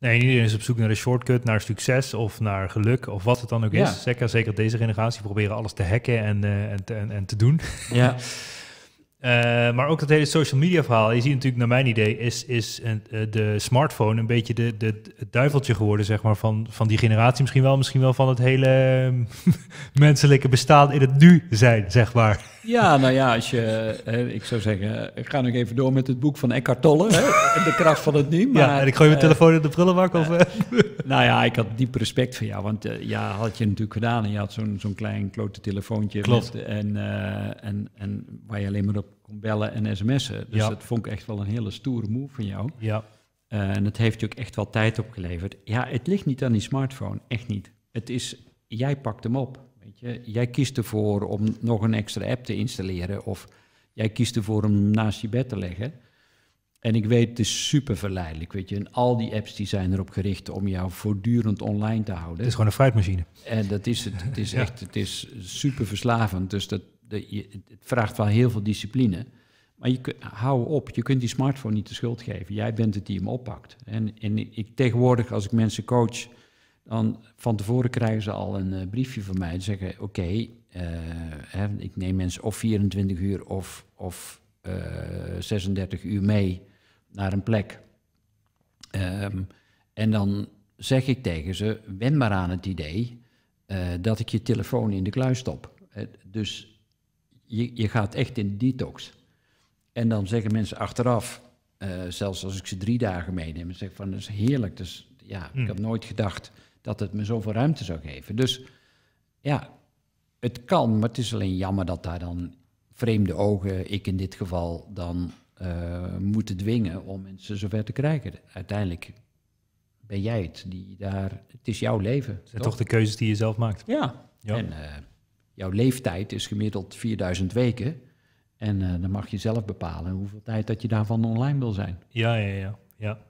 Nee, iedereen is op zoek naar een shortcut, naar succes of naar geluk of wat het dan ook is. Zeker, zeker deze generatie proberen alles te hacken en, eh, en, en, te doen. Ja. Eh, maar ook dat hele social media verhaal, je ziet natuurlijk naar mijn idee, is, is een, eh, de smartphone een beetje de, de, het duiveltje geworden, zeg maar, van, van die generatie misschien wel, misschien wel van het hele menselijke bestaan in het nu zijn, zeg maar. Ja, nou ja, als je, ik zou zeggen, ik ga nog even door met het boek van Eckhart Tolle, hè, De kracht van het nu. Maar, ja, en ik gooi mijn eh, telefoon in de prullenbak. Uh, nou ja, ik had diep respect voor jou, want ja, had je natuurlijk gedaan en je had zo'n zo'n klein klote telefoontje. Klopt. en, en waar je alleen maar op kon bellen en sms'en. Dus dat vond ik echt wel een hele stoere move van jou. Ja. Eh, en het heeft je ook echt wel tijd opgeleverd. Ja, het ligt niet aan die smartphone, echt niet. Het is, jij pakt hem op. Weet je? Jij kiest ervoor om nog een extra app te installeren of jij kiest ervoor om hem naast je bed te leggen. En ik weet, het is super verleidelijk, weet je. En al die apps die zijn erop gericht om jou voortdurend online te houden. Het is gewoon een fruitmachine. En dat is het. is echt, het is super verslavend. Dus dat, je, het vraagt wel heel veel discipline. Maar je, hou op, je kunt die smartphone niet de schuld geven. Jij bent het die hem oppakt. En, en ik, tegenwoordig, als ik mensen coach, dan van tevoren krijgen ze al een eh, briefje van mij. zeggen, oké, eh, ik neem mensen of 24 uur of, of 36 eh, uur mee naar een plek. Ehm, en dan zeg ik tegen ze, wen maar aan het idee dat ik je telefoon in de kluis stop. dus je, je gaat echt in detox. En dan zeggen mensen achteraf, eh, zelfs als ik ze drie dagen meeneem, zeg van dat is heerlijk. Dus ja, ik mm. heb nooit gedacht dat het me zoveel ruimte zou geven. Dus ja, het kan, maar het is alleen jammer dat daar dan vreemde ogen, ik in dit geval, dan eh, moeten dwingen om mensen zover te krijgen. Uiteindelijk ben jij het die daar. Het is jouw leven. Het zijn toch, de keuzes die je zelf maakt. Ja. ja. En, eh, jouw leeftijd is gemiddeld 4000 weken. En eh, dan mag je zelf bepalen hoeveel tijd dat je daarvan online wil zijn. Ja, ja, ja. ja.